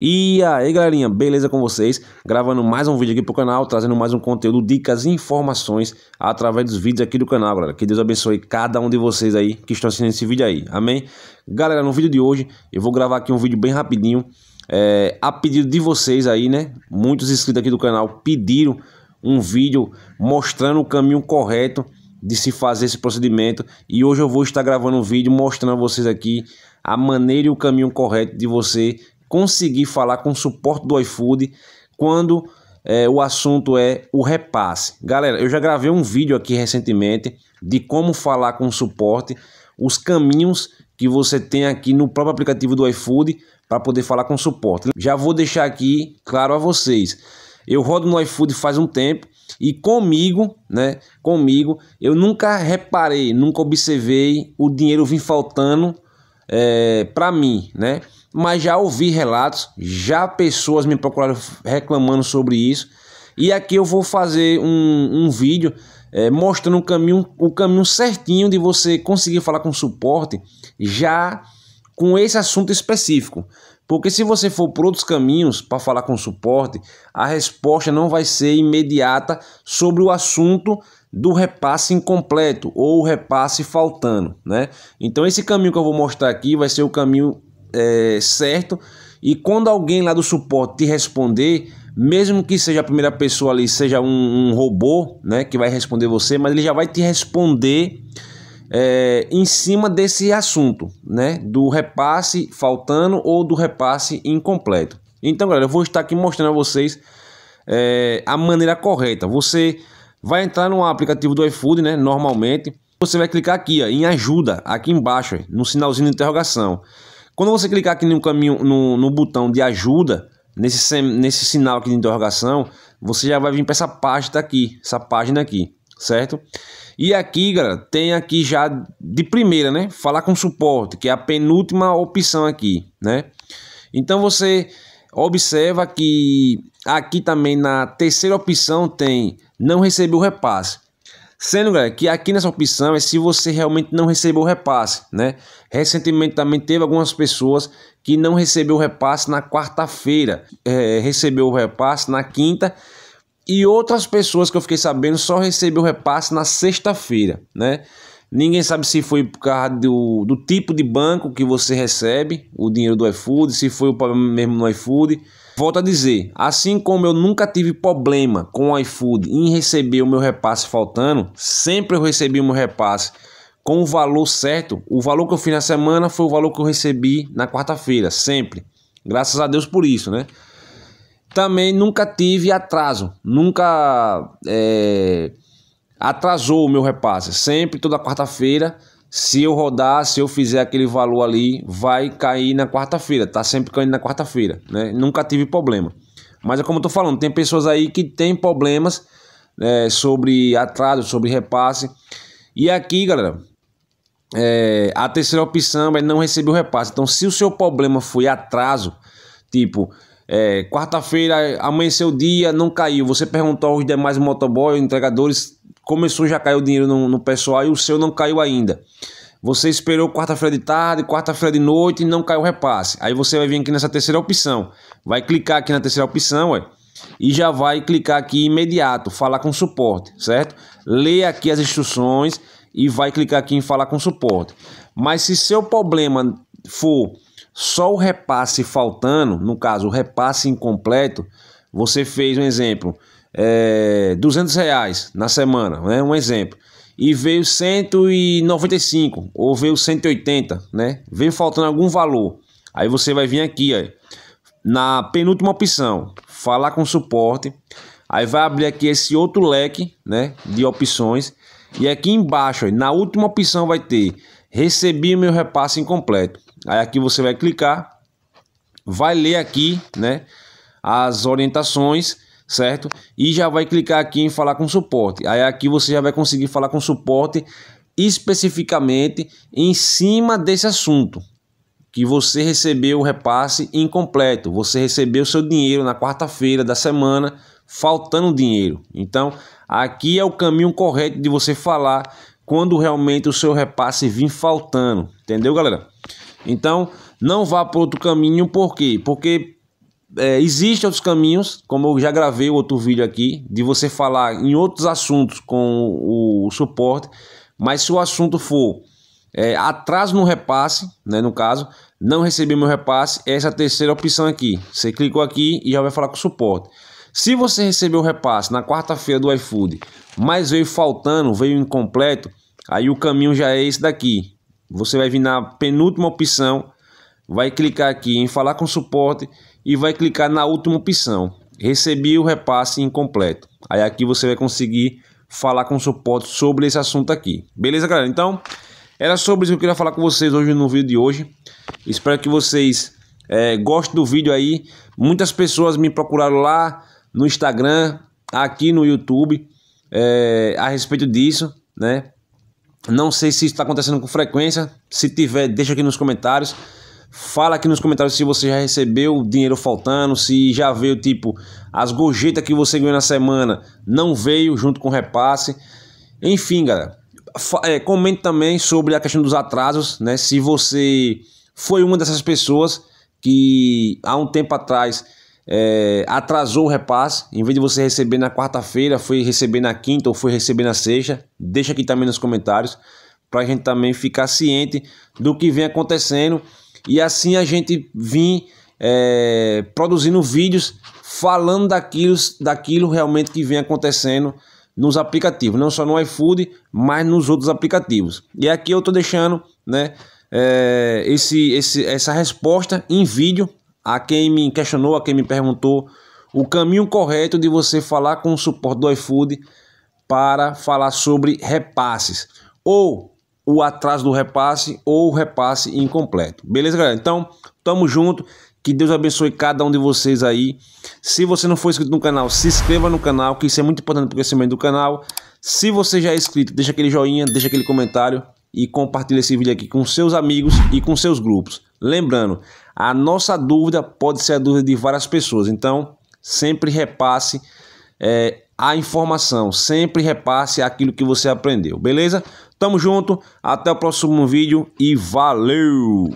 E aí galerinha, beleza com vocês? Gravando mais um vídeo aqui pro canal, trazendo mais um conteúdo, dicas e informações através dos vídeos aqui do canal, galera. Que Deus abençoe cada um de vocês aí que estão assistindo esse vídeo aí, amém? Galera, no vídeo de hoje eu vou gravar aqui um vídeo bem rapidinho, é, a pedido de vocês aí, né? Muitos inscritos aqui do canal pediram um vídeo mostrando o caminho correto de se fazer esse procedimento e hoje eu vou estar gravando um vídeo mostrando a vocês aqui a maneira e o caminho correto de você conseguir falar com o suporte do iFood quando é, o assunto é o repasse. Galera, eu já gravei um vídeo aqui recentemente de como falar com o suporte, os caminhos que você tem aqui no próprio aplicativo do iFood para poder falar com o suporte. Já vou deixar aqui claro a vocês. Eu rodo no iFood faz um tempo e comigo, né? Comigo, eu nunca reparei, nunca observei o dinheiro vir faltando é, para mim, né? mas já ouvi relatos, já pessoas me procuraram reclamando sobre isso. E aqui eu vou fazer um, um vídeo é, mostrando o caminho, o caminho certinho de você conseguir falar com suporte já com esse assunto específico. Porque se você for por outros caminhos para falar com suporte, a resposta não vai ser imediata sobre o assunto do repasse incompleto ou repasse faltando, né? Então esse caminho que eu vou mostrar aqui vai ser o caminho é, certo. E quando alguém lá do suporte te responder, mesmo que seja a primeira pessoa ali, seja um, um robô, né, que vai responder você, mas ele já vai te responder é, em cima desse assunto, né, do repasse faltando ou do repasse incompleto. Então, galera, eu vou estar aqui mostrando a vocês é, a maneira correta. Você vai entrar no aplicativo do iFood, né, normalmente, você vai clicar aqui ó, em ajuda, aqui embaixo, no sinalzinho de interrogação. Quando você clicar aqui no caminho no, no botão de ajuda, nesse, nesse sinal aqui de interrogação, você já vai vir para essa página aqui, essa página aqui, certo? E aqui, galera, tem aqui já de primeira, né? Falar com suporte, que é a penúltima opção aqui, né? Então você observa que aqui também na terceira opção tem não recebeu repasse. Sendo galera, que aqui nessa opção é se você realmente não recebeu o repasse, né? Recentemente também teve algumas pessoas que não recebeu o repasse na quarta-feira, é, recebeu o repasse na quinta e outras pessoas que eu fiquei sabendo só recebeu o repasse na sexta-feira, né? Ninguém sabe se foi por causa do, do tipo de banco que você recebe o dinheiro do iFood, se foi o problema mesmo no iFood Volto a dizer, assim como eu nunca tive problema com o iFood em receber o meu repasse faltando, sempre eu recebi o meu repasse com o valor certo. O valor que eu fiz na semana foi o valor que eu recebi na quarta-feira, sempre. Graças a Deus por isso, né? Também nunca tive atraso, nunca é, atrasou o meu repasse. Sempre, toda quarta-feira, se eu rodar, se eu fizer aquele valor ali, vai cair na quarta-feira. Tá sempre caindo na quarta-feira, né? Nunca tive problema. Mas é como eu tô falando, tem pessoas aí que tem problemas é, sobre atraso, sobre repasse. E aqui, galera, é, a terceira opção é não receber o repasse. Então, se o seu problema foi atraso, tipo, é, quarta-feira amanheceu o dia, não caiu. Você perguntou aos demais motoboy, entregadores, começou já caiu o dinheiro no, no pessoal e o seu não caiu ainda. Você esperou quarta-feira de tarde, quarta-feira de noite e não caiu o repasse. Aí você vai vir aqui nessa terceira opção. Vai clicar aqui na terceira opção, ué, e já vai clicar aqui imediato, falar com suporte, certo? Lê aqui as instruções e vai clicar aqui em falar com suporte. Mas se seu problema for só o repasse faltando, no caso, o repasse incompleto, você fez um exemplo, é, eh, 200 reais na semana, né? Um exemplo. E veio 195 ou veio 180, né? Veio faltando algum valor. Aí você vai vir aqui, ó, na penúltima opção, falar com suporte. Aí vai abrir aqui esse outro leque, né, de opções. E aqui embaixo, ó, na última opção vai ter recebi meu repasse incompleto. Aí aqui você vai clicar, vai ler aqui, né? as orientações, certo? E já vai clicar aqui em falar com suporte. Aí aqui você já vai conseguir falar com suporte especificamente em cima desse assunto. Que você recebeu o repasse incompleto, você recebeu seu dinheiro na quarta-feira da semana, faltando dinheiro. Então, aqui é o caminho correto de você falar quando realmente o seu repasse vir faltando, entendeu, galera? Então, não vá para outro caminho, por quê? Porque é, existem outros caminhos, como eu já gravei outro vídeo aqui, de você falar em outros assuntos com o, o suporte, mas se o assunto for é, atraso no repasse, né, no caso, não recebi meu repasse, é essa é a terceira opção aqui. Você clicou aqui e já vai falar com o suporte. Se você recebeu o repasse na quarta-feira do iFood, mas veio faltando, veio incompleto, aí o caminho já é esse daqui. Você vai vir na penúltima opção, vai clicar aqui em falar com suporte e vai clicar na última opção, recebi o repasse incompleto. Aí aqui você vai conseguir falar com suporte sobre esse assunto aqui. Beleza, galera? Então, era sobre isso que eu queria falar com vocês hoje no vídeo de hoje. Espero que vocês é, gostem do vídeo aí. Muitas pessoas me procuraram lá no Instagram, aqui no YouTube, é, a respeito disso, né? Não sei se está acontecendo com frequência. Se tiver, deixa aqui nos comentários. Fala aqui nos comentários se você já recebeu o dinheiro faltando, se já veio tipo as gorjetas que você ganhou na semana não veio junto com o repasse. Enfim, galera. É, comente também sobre a questão dos atrasos, né? Se você foi uma dessas pessoas que há um tempo atrás é, atrasou o repasse, em vez de você receber na quarta-feira, foi receber na quinta ou foi receber na sexta, deixa aqui também nos comentários para a gente também ficar ciente do que vem acontecendo e assim a gente vir é, produzindo vídeos falando daquilo, daquilo realmente que vem acontecendo nos aplicativos, não só no iFood, mas nos outros aplicativos. E aqui eu estou deixando né, é, esse, esse, essa resposta em vídeo a quem me questionou, a quem me perguntou o caminho correto de você falar com o suporte do iFood para falar sobre repasses. Ou o atraso do repasse ou o repasse incompleto. Beleza, galera? Então, tamo junto. Que Deus abençoe cada um de vocês aí. Se você não for inscrito no canal, se inscreva no canal, que isso é muito importante para o crescimento do canal. Se você já é inscrito, deixa aquele joinha, deixa aquele comentário e compartilha esse vídeo aqui com seus amigos e com seus grupos. Lembrando, a nossa dúvida pode ser a dúvida de várias pessoas, então sempre repasse é, a informação. Sempre repasse aquilo que você aprendeu, beleza? Tamo junto, até o próximo vídeo e valeu!